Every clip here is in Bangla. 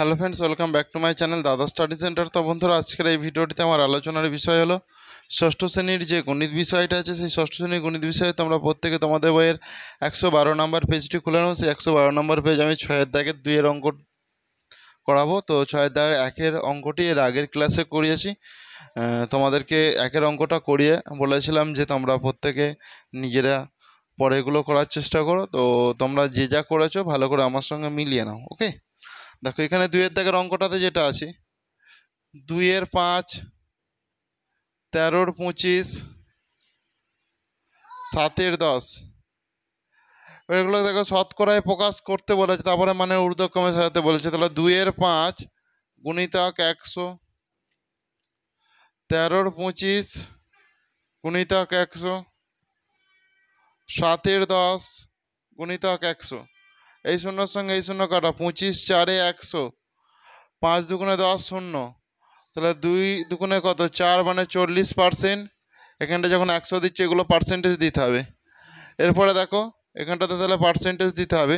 hello friends welcome back to my channel Dada study centre তো বন্ধুরা আজকের এই ভিডিওটিতে আমার আলোচনার বিষয় হলো ষষ্ঠ শ্রেণীর যে গণিত বিষয়টা আছে সেই ষষ্ঠ শ্রেণীর গণিত বিষয়ে তোমরা প্রত্যেকে তোমাদের বইয়ের একশো বারো নম্বর পেজটি খুলে নেবো সেই একশো বারো নম্বর পেজ আমি ছয়ের দাগের দুইয়ের অঙ্ক করাবো তো ছয়ের দাগের একের অঙ্কটি এর আগের ক্লাসে করিয়েছি তোমাদেরকে একের অঙ্কটা করিয়ে বলেছিলাম যে তোমরা প্রত্যেকে নিজেরা পরে এগুলো করার চেষ্টা করো তো তোমরা যে যা করেছো ভালো করে আমার সঙ্গে মিলিয়ে নাও ওকে দেখো এখানে দুইয়ের দাগের অঙ্কটাতে যেটা আছে দুইয়ের পাঁচ তেরোর পঁচিশ সাতের দশ এগুলো দেখো শতকরায় প্রকাশ করতে বলেছে তারপরে মানে ঊর্ধ্বক্রমে সাজাতে বলেছে তাহলে দুইয়ের পাঁচ গুণিতক একশো তেরোর পঁচিশ গুণিতক একশো সাতের দশ গুণিতক একশো এই শূন্যর সঙ্গে এই শূন্য কাটা পঁচিশ চারে একশো পাঁচ দুগুণে দশ শূন্য তাহলে দুই দুগুণে কত চার মানে চল্লিশ পার্সেন্ট এখানটা যখন একশো দিচ্ছে এগুলো পার্সেন্টেজ দিতে হবে এরপরে দেখো এখানটাতে তাহলে পার্সেন্টেজ দিতে হবে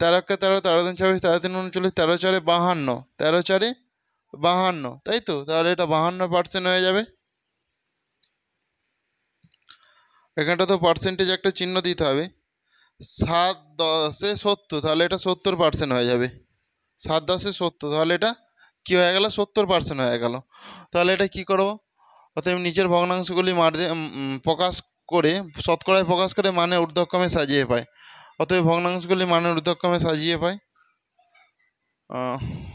তেরোকে তেরো তেরো দিন ছাব্বিশ তেরো তিন উনচল্লিশ তেরো চারে বাহান্ন তেরো চারে বাহান্ন তাই তো তাহলে এটা বাহান্ন পার্সেন্ট হয়ে যাবে এখানটা তো পার্সেন্টেজ একটা চিহ্ন দিতে হবে সাত দশে সত্তর তাহলে এটা সত্তর পার্সেন্ট হয়ে যাবে সাত দশে সত্তর তাহলে এটা কী হয়ে গেলো সত্তর পার্সেন্ট হয়ে গেল তাহলে এটা কি করব অতএব নিচের ভগ্নাংশগুলি মার্জে প্রকাশ করে শতকরায় প্রকাশ করে মানে ঊর্ধ্বক্রমে সাজিয়ে পায় অতএব ভগ্নাংশগুলি মানে ঊর্ধ্বক্রমে সাজিয়ে পায়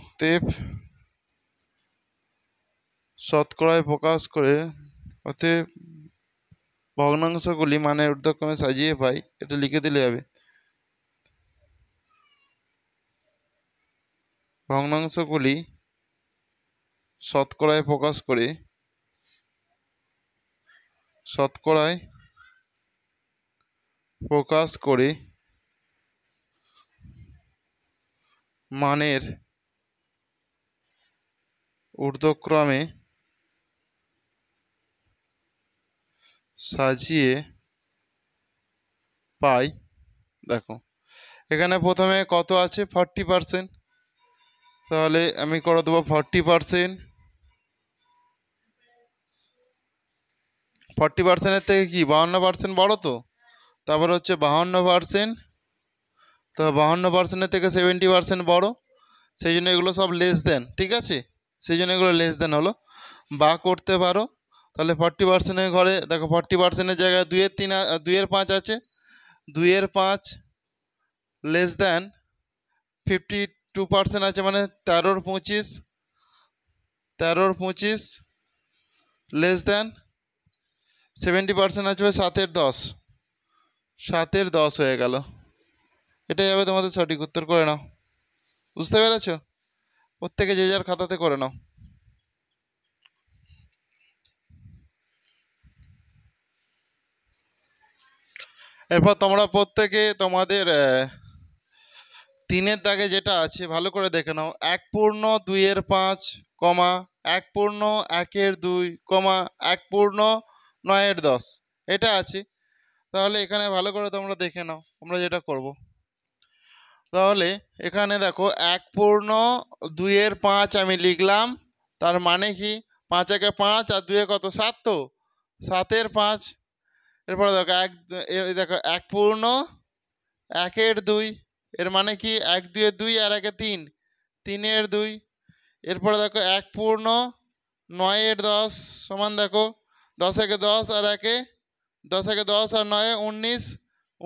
অতএব শতকরায় প্রকাশ করে অতএব ভগ্নাংশগুলি মানের ঊর্ধ্বক্রমে সাজিয়ে পাই এটা লিখে দিলে যাবে ভগ্নাংশগুলি শতকরায় প্রকাশ করে শতকরায় প্রকাশ করে মানের ঊর্ধ্বক্রমে সাজিয়ে পাই দেখো এখানে প্রথমে কত আছে ফর্টি পারসেন্ট তাহলে আমি করে দেবো ফর্টি পারসেন্ট ফর্টি পার্সেন্টের থেকে কি বাহান্ন পার্সেন্ট বড়ো তো তারপর হচ্ছে বাহান্ন পার্সেন্ট তো বাহান্ন পার্সেন্টের থেকে সেভেন্টি পার্সেন্ট বড়ো সেই জন্য এগুলো সব লেস দেন ঠিক আছে সেই জন্য এগুলো লেস দেন হলো বা করতে পারো তাহলে ফর্টি পার্সেন্টের ঘরে দেখো ফর্টি পার্সেন্টের জায়গায় দুইয়ের তিন দুইয়ের পাঁচ আছে দুইয়ের পাঁচ less than fifty two percent আছে মানে তেরোর পঁচিশ তেরোর পঁচিশ লেস দ্যান সেভেন্টি পার্সেন্ট আছে মানে সাতের দশ সাতের দশ হয়ে গেল এটাই হবে তোমাদের সঠিক উত্তর করে নাও বুঝতে পেরেছ প্রত্যেকে যে যার খাতাতে করে নাও এরপর তোমরা প্রত্যেকে তোমাদের তিনের দাগে যেটা আছে ভালো করে দেখে নাও এক পূর্ণ দুইয়ের পাঁচ কমা এক পূর্ণ একের দুই কমা এক পূর্ণ নয়ের দশ এটা আছে তাহলে এখানে ভালো করে তোমরা দেখে নাও আমরা যেটা করব তাহলে এখানে দেখো এক পূর্ণ দুইয়ের পাঁচ আমি লিখলাম তার মানে কি পাঁচ একে পাঁচ আর দুয়ে কত সাত তো সাতের পাঁচ এরপরে দেখো এক দেখো এক পূর্ণ একের দুই এর মানে কি এক দুয়ের দুই আর একে তিন তিনের দুই এরপরে দেখো এক পূর্ণ নয়ের দশ সমান দেখো দশ একে দশ আর একে দশ একে দশ আর নয় উনিশ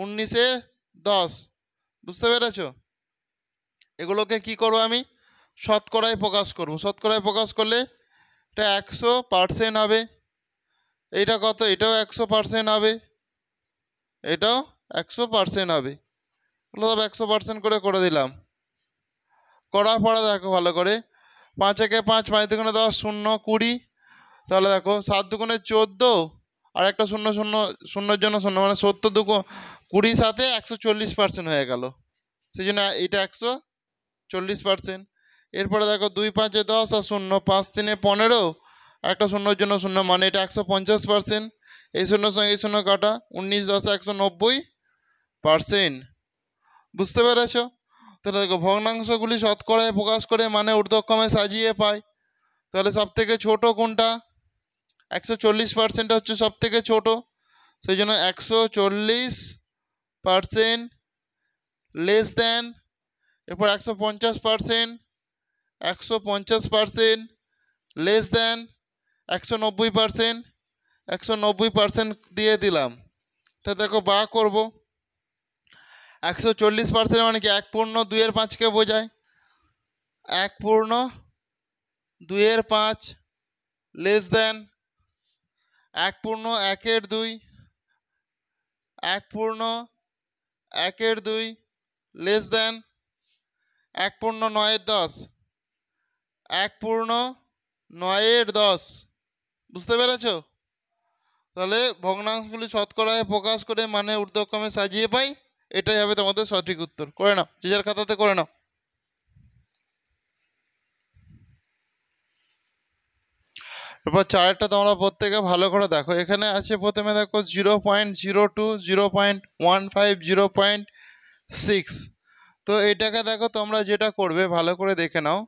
উনিশের দশ বুঝতে পেরেছ এগুলোকে কি করব আমি শতকরায় প্রকাশ করব শতকরায় প্রকাশ করলে এটা একশো পার্সেন্ট হবে এটা কত এটাও একশো পার্সেন্ট হবে এটাও একশো পার্সেন্ট হবে এগুলো সব একশো পার্সেন্ট করে করে দিলাম করা পড়া দেখো ভালো করে পাঁচ একে পাঁচ পাঁচ দুগুণে দশ শূন্য কুড়ি তাহলে দেখো সাত দুগুণে চোদ্দো আর একটা শূন্য শূন্য শূন্যর জন্য শূন্য মানে সত্তর দু কুড়ির সাথে একশো চল্লিশ পার্সেন্ট হয়ে গেল সেই জন্য এটা একশো চল্লিশ পার্সেন্ট এরপরে দেখো দুই পাঁচে দশ আর শূন্য পাঁচ তিনে পনেরো একটা শূন্যর জন্য শূন্য মানে এটা একশো পঞ্চাশ পার্সেন্ট এই শূন্যর সঙ্গে এই শূন্য কাটা উনিশ দশ একশো নব্বই পার্সেন্ট বুঝতে পেরেছ তাহলে দেখো ভগ্নাংশগুলি শতকরায় প্রকাশ করে মানে ঊর্ধ্বক্ষমে সাজিয়ে পায় তাহলে সব থেকে ছোটো কোনটা একশো চল্লিশ পার্সেন্ট হচ্ছে সব থেকে ছোটো সেই জন্য একশো চল্লিশ পার্সেন্ট লেস দেন এরপর একশো পঞ্চাশ পার্সেন্ট একশো পঞ্চাশ পার্সেন্ট লেস দেন একশো নব্বই পারসেন্ট একশো নব্বই পারসেন্ট দিয়ে দিলাম তা দেখো বা করব একশো চল্লিশ পারসেন্ট মানে কি এক পূর্ণ দুইয়ের পাঁচকে বোঝায় এক পূর্ণ দুইয়ের পাঁচ লেস দেন এক পূর্ণ একের দুই এক পূর্ণ একের দুই লেস দেন এক পূর্ণ নয়ের দশ এক পূর্ণ নয়ের দশ বুঝতে পেরেছ তাহলে ভগ্নাংশগুলি শতকরায় প্রকাশ করে মানে ঊর্ধ্বক্রমে সাজিয়ে পাই এটাই হবে তোমাদের সঠিক উত্তর করে নাও যে যার খাতাতে করে নাও এরপর চারটা তোমরা প্রত্যেকে ভালো করে দেখো এখানে আছে প্রথমে দেখো zero point zero two zero point one five zero point six তো এটাকে দেখো তোমরা যেটা করবে ভালো করে দেখে নাও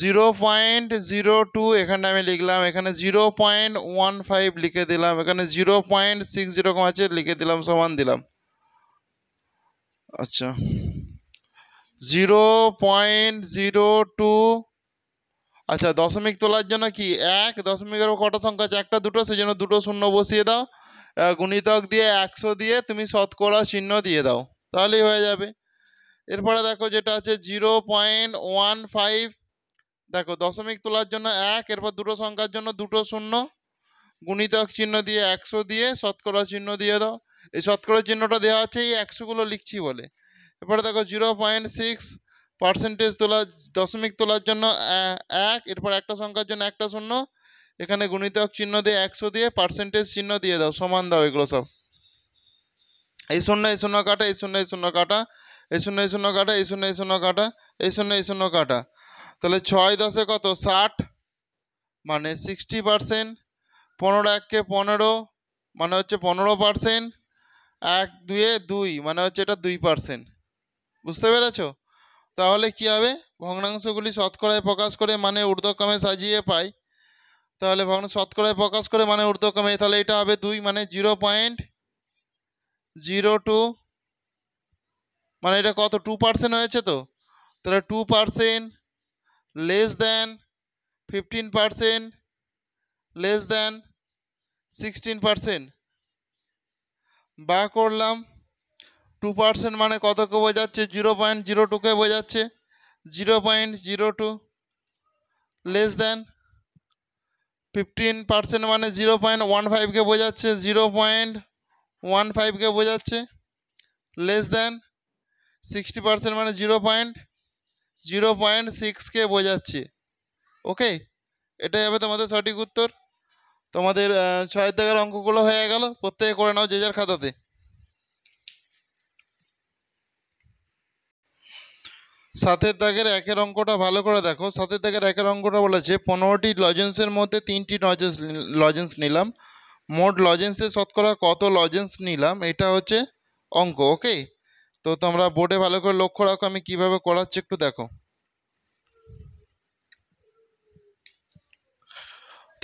জিরো পয়েন্ট জিরো টু এখানে আমি লিখলাম এখানে জিরো পয়েন্ট ওয়ান ফাইভ লিখে দিলাম এখানে জিরো পয়েন্ট সিক্স জিরো আছে লিখে দিলাম সমান দিলাম আচ্ছা জিরো পয়েন্ট জিরো টু আচ্ছা দশমিক তোলার জন্য কি এক দশমিকের কটা সংখ্যা আছে একটা দুটো সেই জন্য দুটো শূন্য বসিয়ে দাও গুণিতক দিয়ে একশো দিয়ে তুমি শতকরা চিহ্ন দিয়ে দাও তাহলেই হয়ে যাবে এরপরে দেখো যেটা আছে জিরো পয়েন্ট ওয়ান ফাইভ দেখো দশমিক তোলার জন্য এক এরপর দুটো সংখ্যার জন্য দুটো শূন্য গুণিতক চিহ্ন দিয়ে একশো দিয়ে শতকরা চিহ্ন দিয়ে দাও এই শতকরা চিহ্নটা দেওয়া আছে এই একশোগুলো লিখছি বলে এরপরে দেখো জিরো পয়েন্ট সিক্স পার্সেন্টেজ তোলার দশমিক তোলার জন্য এক এরপর একটা সংখ্যার জন্য একটা শূন্য এখানে গুণিতক চিহ্ন দিয়ে একশো দিয়ে পার্সেন্টেজ চিহ্ন দিয়ে দাও সমান দাও এগুলো সব এই শূন্য এই শূন্য কাটা এই শূন্য এই শূন্য কাটা এই শূন্য এই শূন্য কাটা এই শূন্য এই শূন্য কাটা এই শূন্য এই শূন্য কাটা তাহলে ছয় দশে কত ষাট মানে সিক্সটি পারসেন্ট পনেরো এককে পনেরো মানে হচ্ছে পনেরো পারসেন্ট এক দুয়ে দুই মানে হচ্ছে এটা দুই পারসেন্ট বুঝতে পেরেছ তাহলে কি হবে ভগ্নাংশগুলি শতকরায় প্রকাশ করে মানে ঊর্ধ্বক্রমে সাজিয়ে পাই তাহলে ভগ্ন শতকরায় প্রকাশ করে মানে ঊর্ধ্বক্রমে তাহলে এটা হবে দুই মানে জিরো পয়েন্ট জিরো টু মানে এটা কত টু পার্সেন্ট হয়েছে তো তাহলে two percent less than 15 percent less than 16 percent বা করলাম টু পার্সেন্ট মানে কতকে বোঝাচ্ছে জিরো পয়েন্ট জিরো টুকে বোঝাচ্ছে zero point zero two less than fifteen percent মানে জিরো পয়েন্ট ওয়ান ফাইভকে বোঝাচ্ছে জিরো পয়েন্ট ওয়ান ফাইভকে বোঝাচ্ছে লেস দেন সিক্সটি পার্সেন্ট মানে জিরো পয়েন্ট জিরো পয়েন্ট সিক্সকে বোঝাচ্ছে ওকে এটাই হবে তোমাদের সঠিক উত্তর তোমাদের ছয় দাগের অঙ্কগুলো হয়ে গেল প্রত্যেকে করে নাও যে যার খাতাতে সাতের দাগের একের অঙ্কটা ভালো করে দেখো সাতের দাগের একের অঙ্কটা বলেছে পনেরোটি লজেন্সের মধ্যে তিনটি লজেন্স লজেন্স নিলাম মোট লজেন্সের শতকরা কত লজেন্স নিলাম এটা হচ্ছে অঙ্ক ওকে তো তোমরা বোর্ডে ভালো করে লক্ষ্য রাখো আমি কীভাবে করাচ্ছি একটু দেখো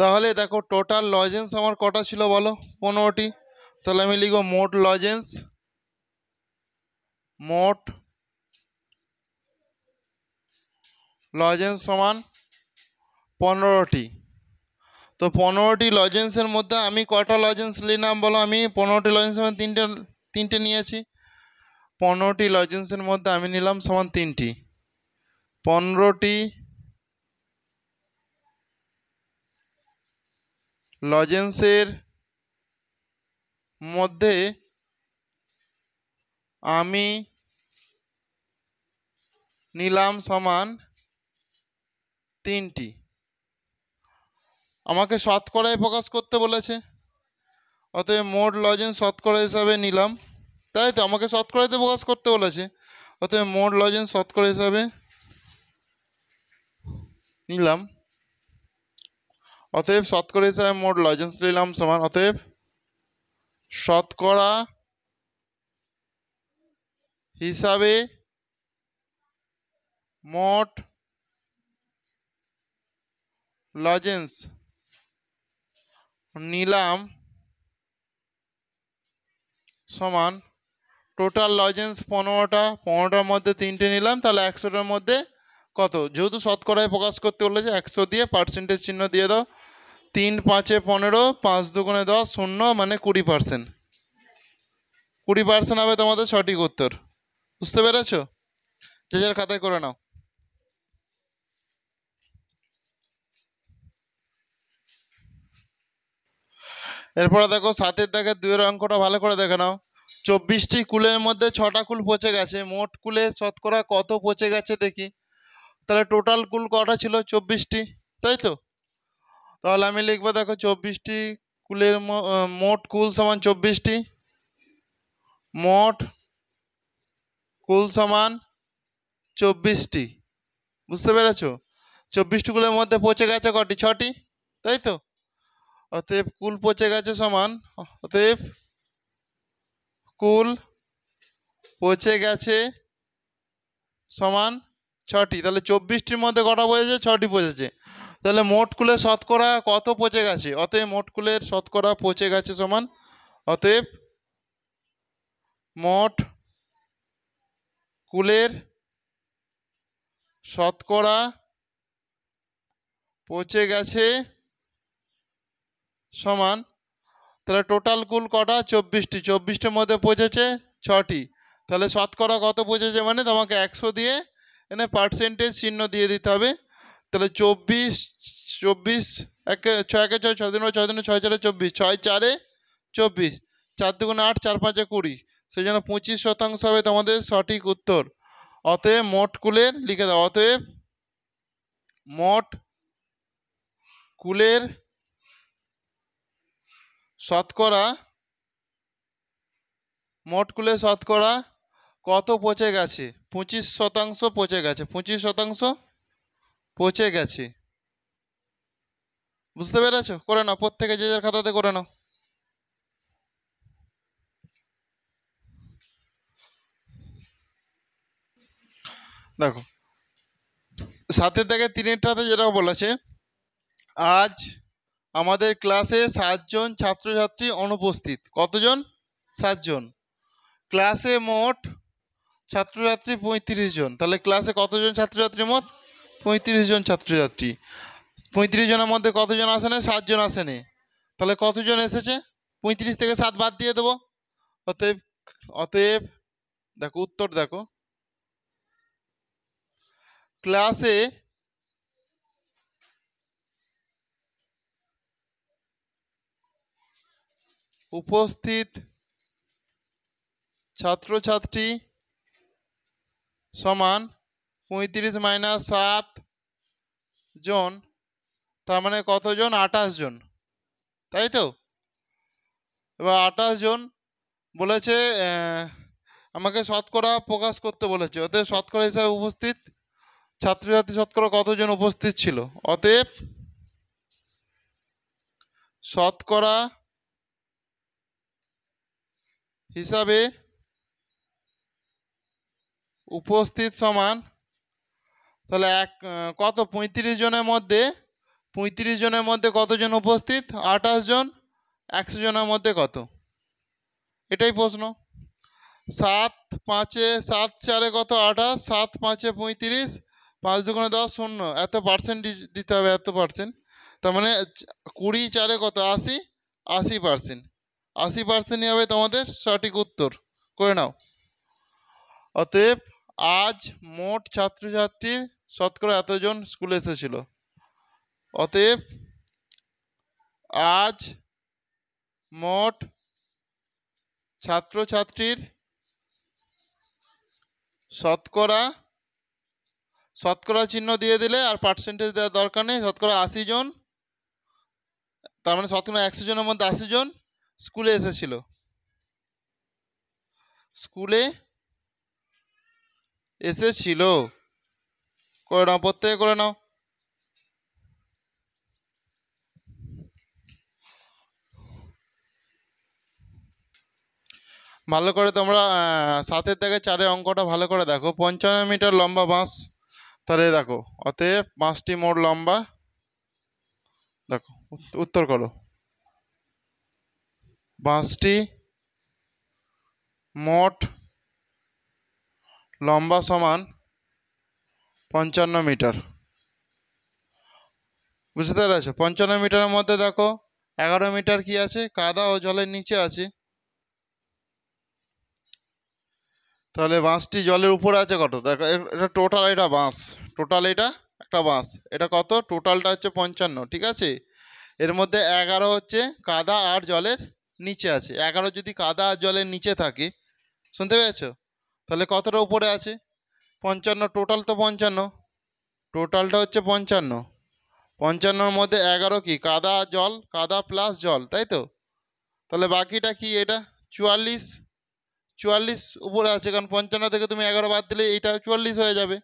তাহলে দেখো টোটাল লজেন্স আমার কটা ছিল বলো পনেরোটি তাহলে আমি লিখব মোট লজেন্স মোট লজেন্স সমান পনেরোটি তো পনেরোটি লজেন্সের মধ্যে আমি কটা লজেন্স নিলাম বলো আমি পনেরোটি লজেন্স সমান তিনটে তিনটে নিয়েছি পনেরোটি লজেন্সের মধ্যে আমি নিলাম সমান তিনটি পনেরোটি লজেন্সের মধ্যে আমি নিলাম সমান তিনটি আমাকে শতকরায় প্রকাশ করতে বলেছে অতএব মোট লজেন্স শতকরা হিসাবে নিলাম তাই তো আমাকে শতকরাতে প্রকাশ করতে বলেছে অতএব মোট লজেন্স শতকরা হিসাবে নিলাম অতএব শতকরা হিসাবে মোট লজেন্স নিলাম সমান অতএব শতকরা হিসাবে মোট লজেন্স নিলাম সমান টোটাল লজেন্স পনেরোটা পনেরোটার মধ্যে তিনটে নিলাম তাহলে একশোটার মধ্যে কত যেহেতু শতকরায় প্রকাশ করতে যে একশো দিয়ে পার্সেন্টেজ চিহ্ন দিয়ে দাও তিন পাঁচে পনেরো পাঁচ দুগুণে দশ শূন্য মানে কুড়ি পার্সেন্ট কুড়ি পার্সেন্ট হবে তোমাদের সঠিক উত্তর বুঝতে পেরেছ যে যার খাতায় করে নাও এরপরে দেখো সাতের দাগের দুইয়ের অঙ্কটা ভালো করে দেখে নাও চব্বিশটি কুলের মধ্যে ছটা কুল পচে গেছে মোট কুলে শতকরা কত পচে গেছে দেখি তাহলে টোটাল কুল কটা ছিল চব্বিশটি তাই তো তাহলে আমি লিখবো দেখো চব্বিশটি কুলের মোট কুল সমান চব্বিশটি মোট কুল সমান চব্বিশটি বুঝতে পেরেছ চব্বিশটি কুলের মধ্যে পচে গেছে কটি ছটি তাই তো অতএব কুল পচে গেছে সমান অতএব কুল পচে গেছে সমান ছটি তাহলে চব্বিশটির মধ্যে কটা পচেছে ছটি পচেছে তাহলে মোট কুলের শতকরা কত পচে গেছে অতএব মোট কুলের শতকরা পচে গেছে সমান অতএব মোট কুলের শতকরা পচে গেছে সমান তাহলে টোটাল কুল কটা চব্বিশটি চব্বিশটির মধ্যে পচেছে ছটি তাহলে শতকরা কত পচেছে মানে তোমাকে একশো দিয়ে এনে পার্সেন্টেজ চিহ্ন দিয়ে দিতে হবে তাহলে চব্বিশ চব্বিশ এক ছয় একে ছয় ছয় দিন ছয় দিনে ছয় চারে চব্বিশ ছয় চারে চব্বিশ চার দুগুণে আট চার পাঁচে কুড়ি সেই জন্য পঁচিশ শতাংশ হবে তোমাদের সঠিক উত্তর অতএব মোট কুলের লিখে দাও অতএব মোট কুলের শতকরা মোট কুলের শতকরা কত পচে গেছে পঁচিশ শতাংশ পচে গেছে পঁচিশ শতাংশ পচে গেছে বুঝতে পেরেছো করে নাও প্রত্যেকে যে যার খাতাতে করে নাও দেখো সাতের থেকে তিনেরটাতে যেটা বলেছে আজ আমাদের ক্লাসে সাতজন ছাত্রছাত্রী অনুপস্থিত কতজন সাতজন ক্লাসে মোট ছাত্রছাত্রী পঁয়ত্রিশ জন তাহলে ক্লাসে কতজন ছাত্রছাত্রী মোট পঁয়ত্রিশ জন ছাত্রছাত্রী পঁয়ত্রিশ জনের মধ্যে কতজন আসেনে সাতজন আসেনে তাহলে কতজন এসেছে পঁয়ত্রিশ থেকে সাত বাদ দিয়ে দেবো অতএব অতএব দেখো উত্তর দেখো ক্লাসে উপস্থিত ছাত্রছাত্রী সমান পঁয়ত্রিশ মাইনাস সাত জন তার মানে কতজন আঠাশ জন তাই তো এবার আঠাশ জন বলেছে আমাকে শতকরা প্রকাশ করতে বলেছে অতএব শতকরা হিসাবে উপস্থিত ছাত্রছাত্রী শতকরা কতজন উপস্থিত ছিল অতএব শতকরা হিসাবে উপস্থিত সমান তাহলে এক কত পঁয়ত্রিশ জনের মধ্যে পঁয়ত্রিশ জনের মধ্যে কতজন উপস্থিত আঠাশ জন একশো জনের মধ্যে কত এটাই প্রশ্ন সাত পাঁচে সাত চারে কত আঠাশ সাত পাঁচে পঁয়ত্রিশ পাঁচ দুগুণে দশ শূন্য এত পার্সেন্ট দিতে হবে এত পার্সেন্ট তার মানে কুড়ি চারে কত আশি আশি পার্সেন্ট আশি পার্সেন্টই হবে তোমাদের সঠিক উত্তর করে নাও অতএব আজ মোট ছাত্রছাত্রীর শতকরা এতজন স্কুলে এসেছিল অতএব আজ মোট ছাত্রছাত্রীর শতকরা শতকরা চিহ্ন দিয়ে দিলে আর পার্সেন্টেজ দেওয়ার দরকার নেই শতকরা আশি জন তার মানে শতকরা একশো জনের মধ্যে আশি জন স্কুলে এসেছিল স্কুলে এসেছিল করে নাও প্রত্যেকে করে নাও ভালো করে তোমরা সাতের থেকে চারের অঙ্কটা ভালো করে দেখো পঞ্চান্ন মিটার লম্বা বাঁশ তাহলে দেখো অতএব পাঁচটি মোড় লম্বা দেখো উত্তর করো বাঁশটি মোট লম্বা সমান পঞ্চান্ন মিটার বুঝতে পেরেছো পঞ্চান্ন মিটারের মধ্যে দেখো এগারো মিটার কি আছে কাদা ও জলের নিচে আছে তাহলে বাঁশটি জলের উপরে আছে কত দেখো এটা টোটাল এটা বাঁশ টোটাল এটা একটা বাঁশ এটা কত টোটালটা হচ্ছে পঞ্চান্ন ঠিক আছে এর মধ্যে এগারো হচ্ছে কাদা আর জলের নিচে আছে এগারো যদি কাদা আর জলের নিচে থাকে শুনতে পেরেছ তাহলে কতটা উপরে আছে পঞ্চান্ন টোটাল তো পঞ্চান্ন টোটালটা হচ্ছে পঞ্চান্ন পঞ্চান্নর মধ্যে এগারো কি কাদা জল কাদা প্লাস জল তাই তো তাহলে বাকিটা কি এটা চুয়াল্লিশ চুয়াল্লিশ উপরে আছে কারণ পঞ্চান্ন থেকে তুমি এগারো বাদ দিলে এইটা চুয়াল্লিশ হয়ে যাবে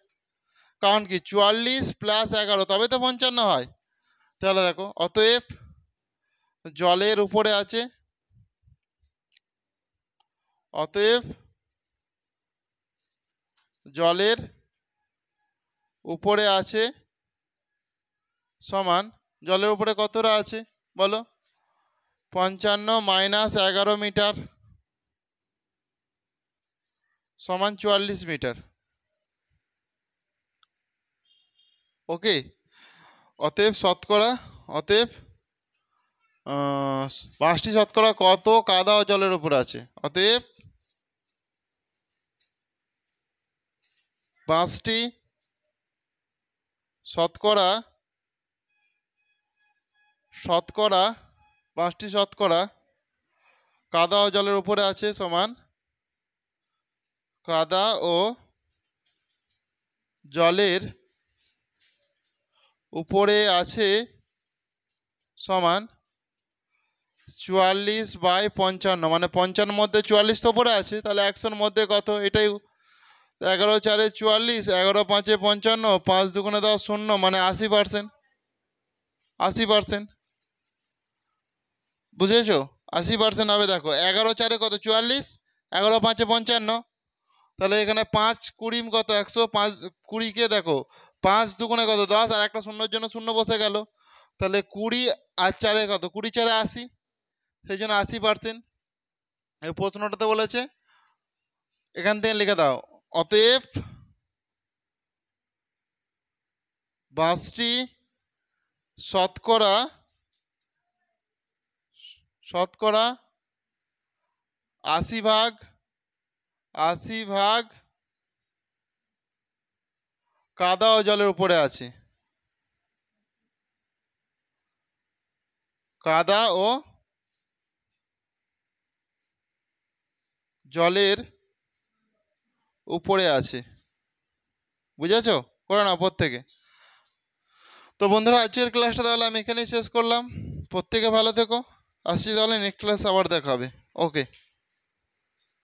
কারণ কি চুয়াল্লিশ প্লাস এগারো তবে তো পঞ্চান্ন হয় তাহলে দেখো অতএব জলের উপরে আছে অতএব জলের উপরে আছে সমান জলের উপরে কতটা আছে বলো পঞ্চান্ন মাইনাস এগারো মিটার সমান চুয়াল্লিশ মিটার ওকে অতএব শতকরা অতএব পাঁচটি শতকরা কত কাদা ও জলের উপর আছে অতএব পাঁচটি শতকরা শতকরা পাঁচটি শতকরা কাদা ও জলের উপরে আছে সমান কাদা ও জলের উপরে আছে সমান চুয়াল্লিশ বাই পঞ্চান্ন মানে পঞ্চান্ন মধ্যে চুয়াল্লিশ তো উপরে আছে তাহলে একশোর মধ্যে কত এটাই এগারো চারে চুয়াল্লিশ এগারো পাঁচে পঞ্চান্ন পাঁচ দুগুণে দশ শূন্য মানে আশি পার্সেন্ট আশি পার্সেন্ট বুঝেছ আশি পার্সেন্ট হবে দেখো এগারো চারে কত চুয়াল্লিশ এগারো পাঁচে পঞ্চান্ন তাহলে এখানে পাঁচ কুড়ি কত একশো পাঁচ কুড়িকে দেখো পাঁচ দুগুণে কত দশ আর একটা শূন্যর জন্য শূন্য বসে গেল তাহলে কুড়ি আর চারে কত কুড়ি চারে আশি সেই জন্য আশি পার্সেন্ট এই প্রশ্নটাতে বলেছে এখান থেকে লিখে দাও অতএব বাসটি শতকরা শতকরা আশি ভাগ আশি ভাগ কাদা ও জলের উপরে আছে কাদা ও জলের উপরে আছে বুঝেছ করে না প্রত্যেকে তো বন্ধুরা আজকের ক্লাসটা তাহলে আমি এখানেই শেষ করলাম প্রত্যেকে ভালো থেকো আসছি তাহলে নেক্সট ক্লাস আবার দেখাবে ওকে